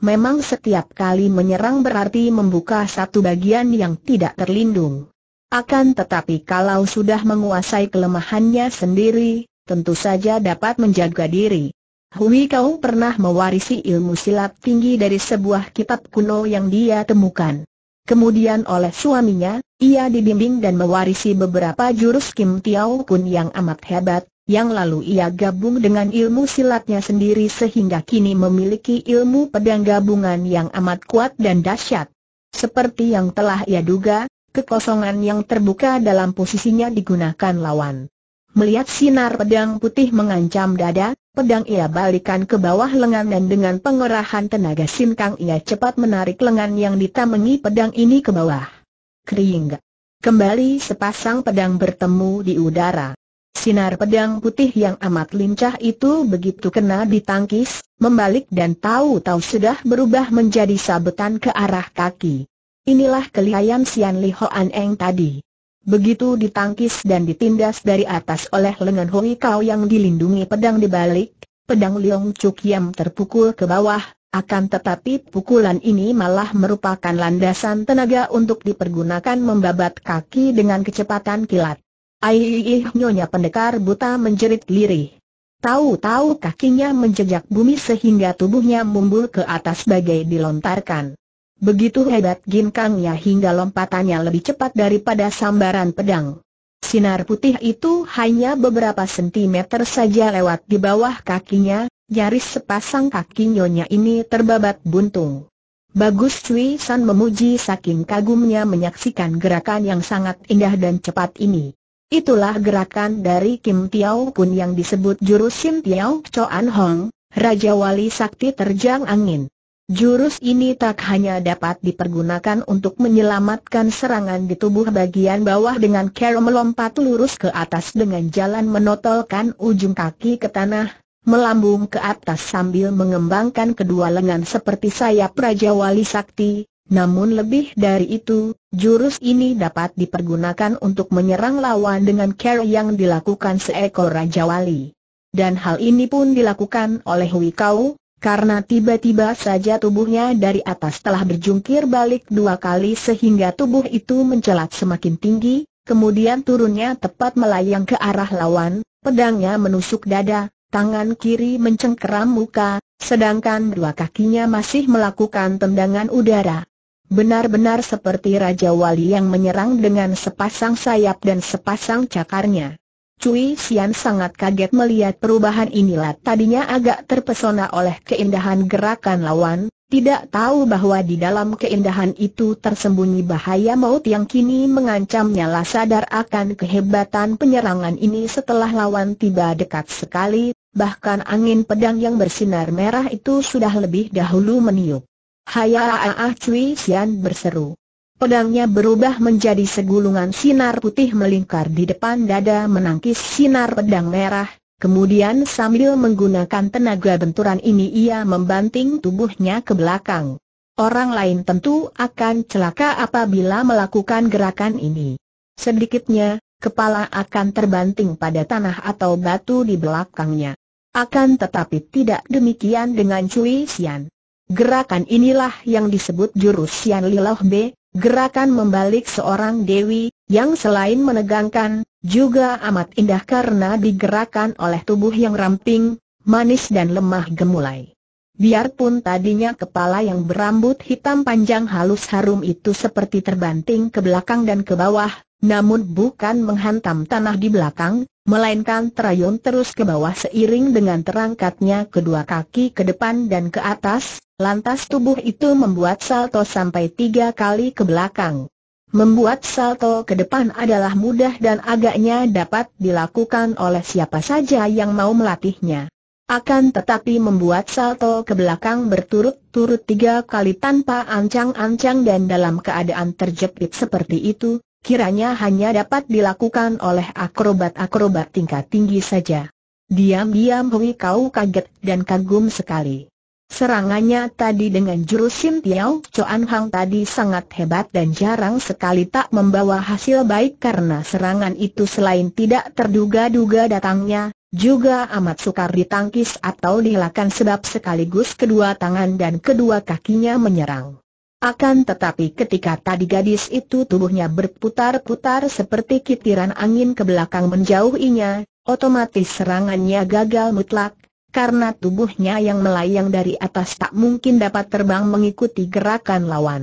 Memang setiap kali menyerang berarti membuka satu bagian yang tidak terlindung. Akan tetapi kalau sudah menguasai kelemahannya sendiri, tentu saja dapat menjaga diri. Hui Kau pernah mewarisi ilmu silat tinggi dari sebuah kitab kuno yang dia temukan. Kemudian oleh suaminya, ia dibimbing dan mewarisi beberapa jurus Kim Tiao Kun yang amat hebat, yang lalu ia gabung dengan ilmu silatnya sendiri sehingga kini memiliki ilmu pedang gabungan yang amat kuat dan dahsyat. Seperti yang telah ia duga, kekosongan yang terbuka dalam posisinya digunakan lawan. Melihat sinar pedang putih mengancam dada, pedang ia balikan ke bawah lengan dan dengan pengerahan tenaga sinkang ia cepat menarik lengan yang ditamengi pedang ini ke bawah. Kering. Kembali sepasang pedang bertemu di udara. Sinar pedang putih yang amat lincah itu begitu kena ditangkis, membalik dan tahu-tahu sudah berubah menjadi sabetan ke arah kaki. Inilah kelihayan Sian Li Hoan Eng tadi. Begitu ditangkis dan ditindas dari atas oleh lengan Hui Kau yang dilindungi pedang di balik, pedang Leong Chuk Yam terpukul ke bawah, akan tetapi pukulan ini malah merupakan landasan tenaga untuk dipergunakan membabat kaki dengan kecepatan kilat. Aiyih nyonya pendekar buta menjerit lirih. Tahu-tahu kakinya menjejak bumi sehingga tubuhnya mumbul ke atas bagai dilontarkan. Begitu hebat ginkangnya hingga lompatannya lebih cepat daripada sambaran pedang. Sinar putih itu hanya beberapa sentimeter saja lewat di bawah kakinya, nyaris sepasang kaki nyonya ini terbabat buntung. Bagus Cui San memuji saking kagumnya menyaksikan gerakan yang sangat indah dan cepat ini. Itulah gerakan dari Kim Tiao Kun yang disebut jurus Sim Tiao Choan Hong, Raja Wali Sakti Terjang Angin. Jurus ini tak hanya dapat dipergunakan untuk menyelamatkan serangan di tubuh bagian bawah dengan cara melompat lurus ke atas dengan jalan menotolkan ujung kaki ke tanah, melambung ke atas sambil mengembangkan kedua lengan seperti sayap Raja Wali Sakti, namun lebih dari itu, jurus ini dapat dipergunakan untuk menyerang lawan dengan cara yang dilakukan seekor Raja Wali. Dan hal ini pun dilakukan oleh Wikau, karena tiba-tiba saja tubuhnya dari atas telah berjungkir balik dua kali sehingga tubuh itu mencelat semakin tinggi, kemudian turunnya tepat melayang ke arah lawan, pedangnya menusuk dada, tangan kiri mencengkeram muka, sedangkan dua kakinya masih melakukan tendangan udara. Benar-benar seperti Raja Wali yang menyerang dengan sepasang sayap dan sepasang cakarnya. Cui Sian sangat kaget melihat perubahan inilah tadinya agak terpesona oleh keindahan gerakan lawan, tidak tahu bahwa di dalam keindahan itu tersembunyi bahaya maut yang kini mengancamnya lah sadar akan kehebatan penyerangan ini setelah lawan tiba dekat sekali, bahkan angin pedang yang bersinar merah itu sudah lebih dahulu meniup. Hayaaah Cui Sian berseru. Pedangnya berubah menjadi segulungan sinar putih melingkar di depan dada menangkis sinar pedang merah, kemudian sambil menggunakan tenaga benturan ini ia membanting tubuhnya ke belakang. Orang lain tentu akan celaka apabila melakukan gerakan ini. Sedikitnya, kepala akan terbanting pada tanah atau batu di belakangnya. Akan tetapi tidak demikian dengan Cui Sian. Gerakan inilah yang disebut jurus Sian Liloh B, Gerakan membalik seorang dewi, yang selain menegangkan, juga amat indah karena digerakkan oleh tubuh yang ramping, manis dan lemah gemulai. Biarpun tadinya kepala yang berambut hitam panjang halus harum itu seperti terbanting ke belakang dan ke bawah, namun bukan menghantam tanah di belakang, melainkan terayun terus ke bawah seiring dengan terangkatnya kedua kaki ke depan dan ke atas, Lantas tubuh itu membuat salto sampai tiga kali ke belakang. Membuat salto ke depan adalah mudah dan agaknya dapat dilakukan oleh siapa saja yang mau melatihnya. Akan tetapi membuat salto ke belakang berturut-turut tiga kali tanpa ancang-ancang dan dalam keadaan terjepit seperti itu, kiranya hanya dapat dilakukan oleh akrobat-akrobat tingkat tinggi saja. Diam-diam Hui Kau kaget dan kagum sekali. Serangannya tadi dengan jurus Sin Tiao Chuan Hang tadi sangat hebat dan jarang sekali tak membawa hasil baik karena serangan itu selain tidak terduga-duga datangnya, juga amat sukar ditangkis atau dilakukan sebab sekaligus kedua tangan dan kedua kakinya menyerang. Akan tetapi ketika tadi gadis itu tubuhnya berputar-putar seperti kitiran angin ke belakang menjauhinya, otomatis serangannya gagal mutlak, karena tubuhnya yang melayang dari atas tak mungkin dapat terbang mengikuti gerakan lawan.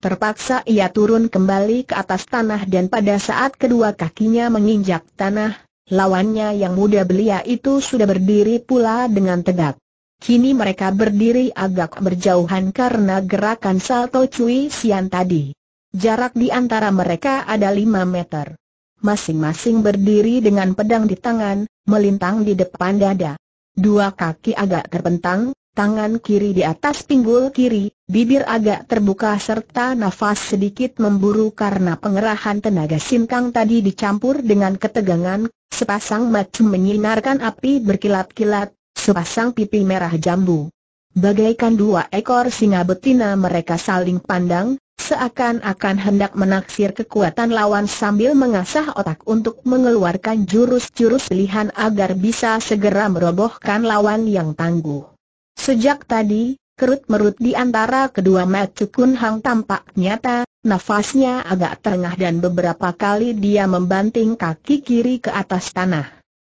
Terpaksa ia turun kembali ke atas tanah dan pada saat kedua kakinya menginjak tanah, lawannya yang muda belia itu sudah berdiri pula dengan tegak. Kini mereka berdiri agak berjauhan karena gerakan salto cuy Sian tadi. Jarak di antara mereka ada 5 meter. Masing-masing berdiri dengan pedang di tangan, melintang di depan dada. Dua kaki agak terbentang, tangan kiri di atas pinggul kiri, bibir agak terbuka serta nafas sedikit memburu karena pengerahan tenaga sinkang tadi dicampur dengan ketegangan, sepasang mata menyinarkan api berkilat-kilat, sepasang pipi merah jambu. Bagaikan dua ekor singa betina mereka saling pandang, seakan-akan hendak menaksir kekuatan lawan sambil mengasah otak untuk mengeluarkan jurus-jurus pilihan agar bisa segera merobohkan lawan yang tangguh. Sejak tadi, kerut-merut di antara kedua mata Kun Hang tampak nyata, nafasnya agak terengah dan beberapa kali dia membanting kaki kiri ke atas tanah.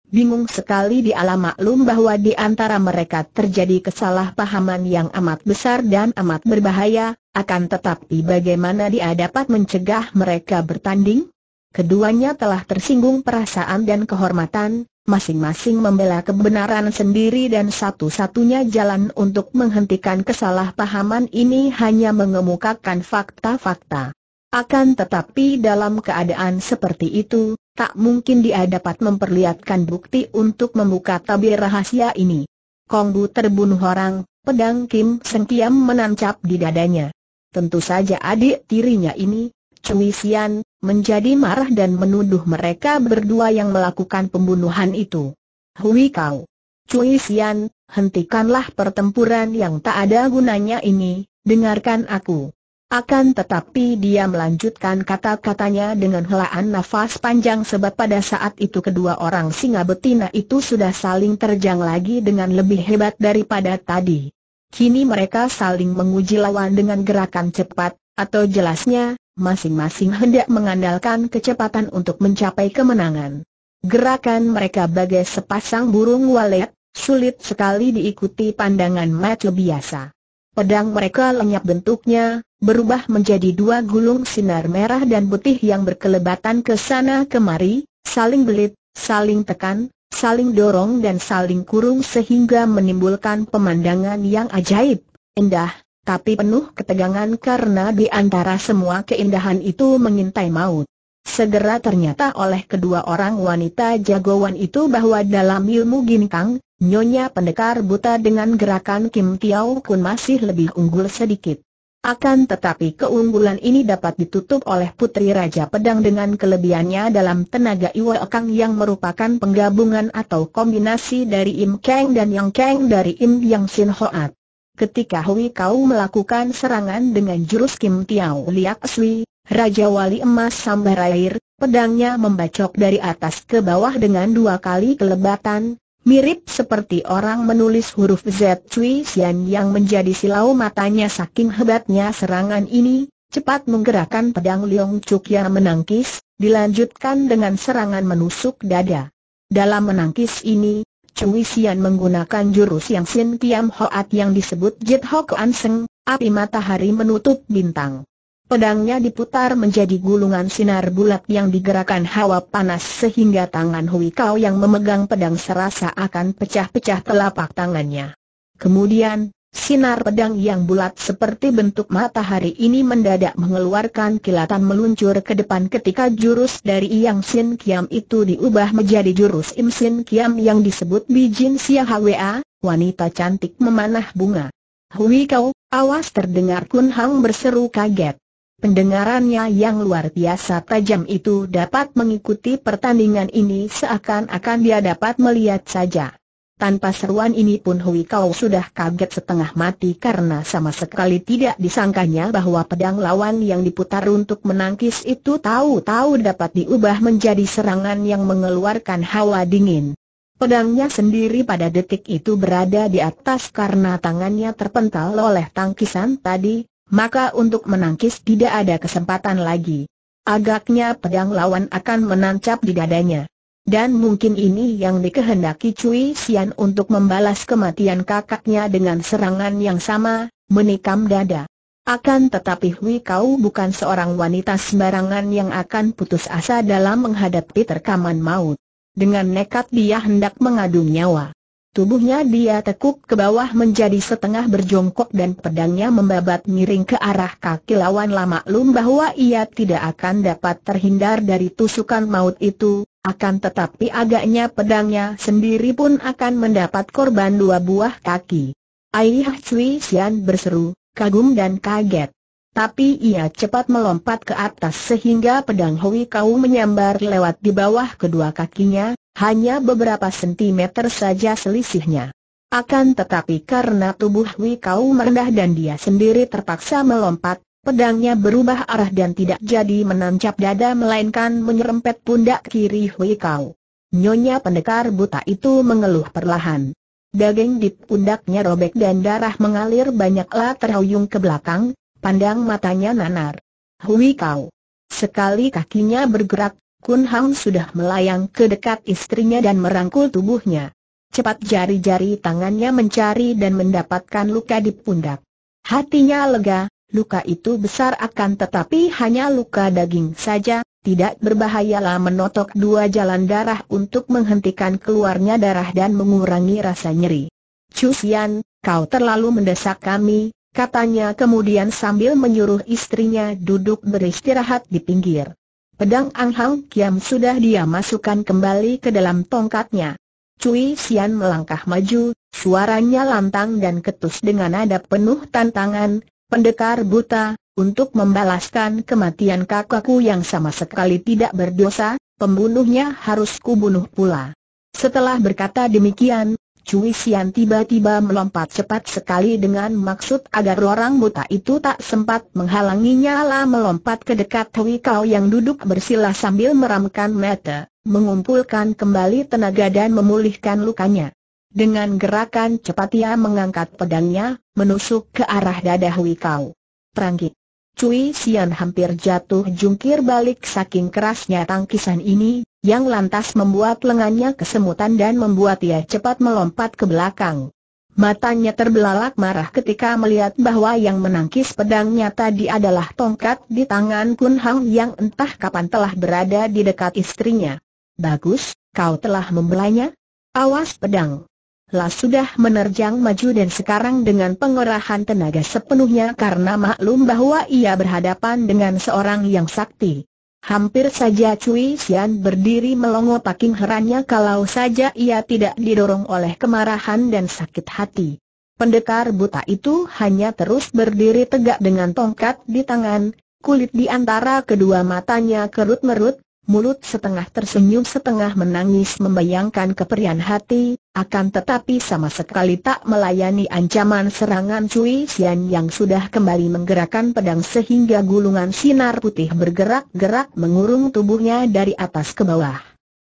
Bingung sekali diala maklum bahwa di antara mereka terjadi kesalahpahaman yang amat besar dan amat berbahaya, akan tetapi bagaimana dia dapat mencegah mereka bertanding? Keduanya telah tersinggung perasaan dan kehormatan, masing-masing membela kebenaran sendiri dan satu-satunya jalan untuk menghentikan kesalahpahaman ini hanya mengemukakan fakta-fakta. Akan tetapi dalam keadaan seperti itu, tak mungkin dia dapat memperlihatkan bukti untuk membuka tabir rahasia ini. Kongbu terbunuh orang, pedang Kim Sengkiam menancap di dadanya. Tentu saja adik tirinya ini, Cui Sian, menjadi marah dan menuduh mereka berdua yang melakukan pembunuhan itu. Hui kau! Cui Sian, hentikanlah pertempuran yang tak ada gunanya ini, dengarkan aku. Akan tetapi dia melanjutkan kata-katanya dengan helaan nafas panjang sebab pada saat itu kedua orang singa betina itu sudah saling terjang lagi dengan lebih hebat daripada tadi. Kini mereka saling menguji lawan dengan gerakan cepat, atau jelasnya, masing-masing hendak mengandalkan kecepatan untuk mencapai kemenangan. Gerakan mereka bagai sepasang burung walet, sulit sekali diikuti pandangan mata biasa. Pedang mereka lenyap bentuknya, berubah menjadi dua gulung sinar merah dan putih yang berkelebatan ke sana kemari, saling belit, saling tekan, saling dorong dan saling kurung sehingga menimbulkan pemandangan yang ajaib, indah, tapi penuh ketegangan karena di antara semua keindahan itu mengintai maut. Segera ternyata oleh kedua orang wanita jagoan itu bahwa dalam ilmu ginkang, Nyonya pendekar buta dengan gerakan Kim Tiao Kun masih lebih unggul sedikit. Akan tetapi keunggulan ini dapat ditutup oleh Putri Raja Pedang dengan kelebihannya dalam tenaga Iwa Kang yang merupakan penggabungan atau kombinasi dari Im Kang dan Yang Kang dari Im Yang Sin Hoat. Ketika Hui Kau melakukan serangan dengan jurus Kim Tiao Liak Sui, Raja Wali Emas Sambar Air, pedangnya membacok dari atas ke bawah dengan dua kali kelebatan, mirip seperti orang menulis huruf Z Cui Xian yang menjadi silau matanya saking hebatnya serangan ini, cepat menggerakkan pedang Liong Cuk yang menangkis, dilanjutkan dengan serangan menusuk dada. Dalam menangkis ini, Cui Xian menggunakan jurus yang Sin Kiam Hoat yang disebut Jit Ho An Seng, api matahari menutup bintang. Pedangnya diputar menjadi gulungan sinar bulat yang digerakkan hawa panas sehingga tangan Hui Kau yang memegang pedang serasa akan pecah-pecah telapak tangannya. Kemudian, sinar pedang yang bulat seperti bentuk matahari ini mendadak mengeluarkan kilatan meluncur ke depan ketika jurus dari Yang Sin Kiam itu diubah menjadi jurus Im Sin Kiam yang disebut Bijin Sia Hwa, wanita cantik memanah bunga. Hui Kau, awas terdengar Kun Hang berseru kaget. Pendengarannya yang luar biasa tajam itu dapat mengikuti pertandingan ini seakan-akan dia dapat melihat saja. Tanpa seruan ini pun Hui Kau sudah kaget setengah mati karena sama sekali tidak disangkanya bahwa pedang lawan yang diputar untuk menangkis itu tahu-tahu dapat diubah menjadi serangan yang mengeluarkan hawa dingin. Pedangnya sendiri pada detik itu berada di atas karena tangannya terpental oleh tangkisan tadi, maka untuk menangkis tidak ada kesempatan lagi. Agaknya pedang lawan akan menancap di dadanya. Dan mungkin ini yang dikehendaki Cui Xian untuk membalas kematian kakaknya dengan serangan yang sama, menikam dada. Akan tetapi Hui Kau bukan seorang wanita sembarangan yang akan putus asa dalam menghadapi terkaman maut. Dengan nekat dia hendak mengadu nyawa. Tubuhnya dia tekuk ke bawah menjadi setengah berjongkok dan pedangnya membabat miring ke arah kaki lawan lama lum bahwa ia tidak akan dapat terhindar dari tusukan maut itu, akan tetapi agaknya pedangnya sendiri pun akan mendapat korban dua buah kaki. Aiyah Cui Xian berseru, kagum dan kaget. Tapi ia cepat melompat ke atas sehingga pedang Hui Kau menyambar lewat di bawah kedua kakinya, hanya beberapa sentimeter saja selisihnya. Akan tetapi karena tubuh Hui Kau merendah dan dia sendiri terpaksa melompat, pedangnya berubah arah dan tidak jadi menancap dada melainkan menyerempet pundak kiri Hui Kau. Nyonya pendekar buta itu mengeluh perlahan. Daging di pundaknya robek dan darah mengalir banyaklah terhuyung ke belakang, pandang matanya nanar. Hui Kau. Sekali kakinya bergerak, Kun Hang sudah melayang ke dekat istrinya dan merangkul tubuhnya. Cepat jari-jari tangannya mencari dan mendapatkan luka di pundak. Hatinya lega, luka itu besar akan tetapi hanya luka daging saja, tidak berbahayalah menotok dua jalan darah untuk menghentikan keluarnya darah dan mengurangi rasa nyeri. Cusian, kau terlalu mendesak kami, katanya kemudian sambil menyuruh istrinya duduk beristirahat di pinggir. Pedang Ang Hang Kiam sudah dia masukkan kembali ke dalam tongkatnya. Cui Xian melangkah maju, suaranya lantang dan ketus dengan nada penuh tantangan, pendekar buta, untuk membalaskan kematian kakakku yang sama sekali tidak berdosa, pembunuhnya harus kubunuh pula. Setelah berkata demikian, Cui Sian tiba-tiba melompat cepat sekali dengan maksud agar orang buta itu tak sempat menghalanginya lah melompat ke dekat Hui Kau yang duduk bersila sambil meramkan mata, mengumpulkan kembali tenaga dan memulihkan lukanya. Dengan gerakan cepat ia mengangkat pedangnya, menusuk ke arah dada Hui Kau. Perangkit. Cui Sian hampir jatuh jungkir balik saking kerasnya tangkisan ini, yang lantas membuat lengannya kesemutan dan membuat ia cepat melompat ke belakang. Matanya terbelalak marah ketika melihat bahwa yang menangkis pedangnya tadi adalah tongkat di tangan Kun Hang yang entah kapan telah berada di dekat istrinya. Bagus, kau telah membelanya? Awas pedang! Lah sudah menerjang maju dan sekarang dengan pengerahan tenaga sepenuhnya karena maklum bahwa ia berhadapan dengan seorang yang sakti. Hampir saja Cui Xian berdiri melongo paking herannya kalau saja ia tidak didorong oleh kemarahan dan sakit hati. Pendekar buta itu hanya terus berdiri tegak dengan tongkat di tangan, kulit di antara kedua matanya kerut-merut, mulut setengah tersenyum setengah menangis membayangkan keperian hati, akan tetapi sama sekali tak melayani ancaman serangan Cui Xian yang sudah kembali menggerakkan pedang sehingga gulungan sinar putih bergerak-gerak mengurung tubuhnya dari atas ke bawah.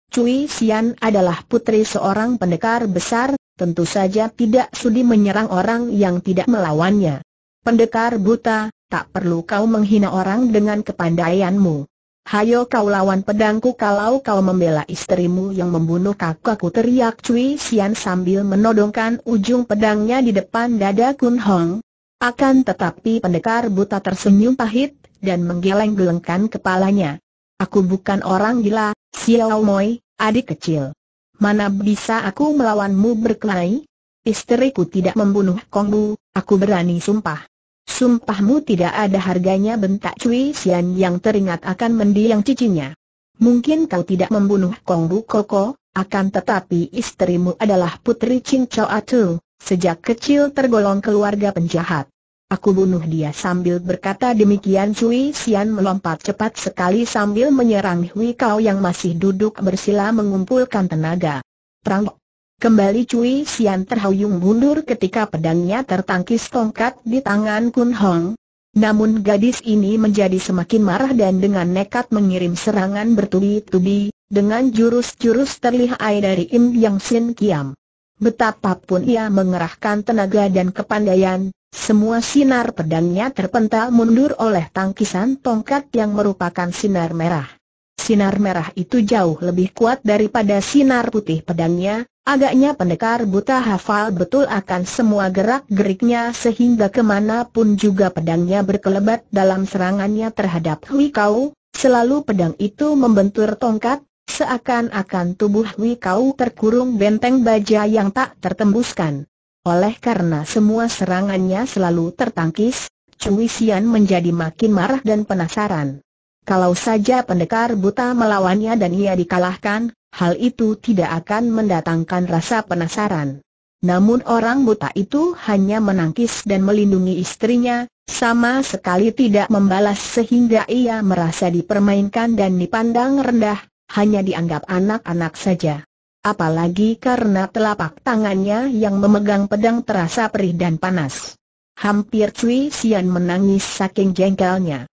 Cui Xian adalah putri seorang pendekar besar, tentu saja tidak sudi menyerang orang yang tidak melawannya. Pendekar buta, tak perlu kau menghina orang dengan kepandaianmu. Hayo kau lawan pedangku kalau kau membela istrimu yang membunuh kakakku teriak Cui Xian sambil menodongkan ujung pedangnya di depan dada Kun Hong. Akan tetapi pendekar buta tersenyum pahit, dan menggeleng-gelengkan kepalanya. Aku bukan orang gila, Xiao Moi, adik kecil. Mana bisa aku melawanmu berkelahi? Istriku tidak membunuh Kongbu, aku berani sumpah. Sumpahmu tidak ada harganya bentak Cui Xian yang teringat akan mendiang cicinya. Mungkin kau tidak membunuh Kong Bu Koko, akan tetapi istrimu adalah putri Ching Chou Atu, sejak kecil tergolong keluarga penjahat. Aku bunuh dia sambil berkata demikian Cui Xian melompat cepat sekali sambil menyerang Hui Kau yang masih duduk bersila mengumpulkan tenaga. Perang Kembali Cui Sian terhuyung mundur ketika pedangnya tertangkis tongkat di tangan Kun Hong. Namun gadis ini menjadi semakin marah dan dengan nekat mengirim serangan bertubi-tubi, dengan jurus-jurus terlihai dari Im Yang Sin Kiam. Betapapun ia mengerahkan tenaga dan kepandaian, semua sinar pedangnya terpental mundur oleh tangkisan tongkat yang merupakan sinar merah. Sinar merah itu jauh lebih kuat daripada sinar putih pedangnya, Agaknya pendekar buta hafal betul akan semua gerak-geriknya sehingga kemanapun juga pedangnya berkelebat dalam serangannya terhadap Hui Kau, selalu pedang itu membentur tongkat, seakan-akan tubuh Hui Kau terkurung benteng baja yang tak tertembuskan. Oleh karena semua serangannya selalu tertangkis, Cui Xian menjadi makin marah dan penasaran. Kalau saja pendekar buta melawannya dan ia dikalahkan, hal itu tidak akan mendatangkan rasa penasaran. Namun orang buta itu hanya menangkis dan melindungi istrinya, sama sekali tidak membalas sehingga ia merasa dipermainkan dan dipandang rendah, hanya dianggap anak-anak saja. Apalagi karena telapak tangannya yang memegang pedang terasa perih dan panas. Hampir Cui Sian menangis saking jengkelnya.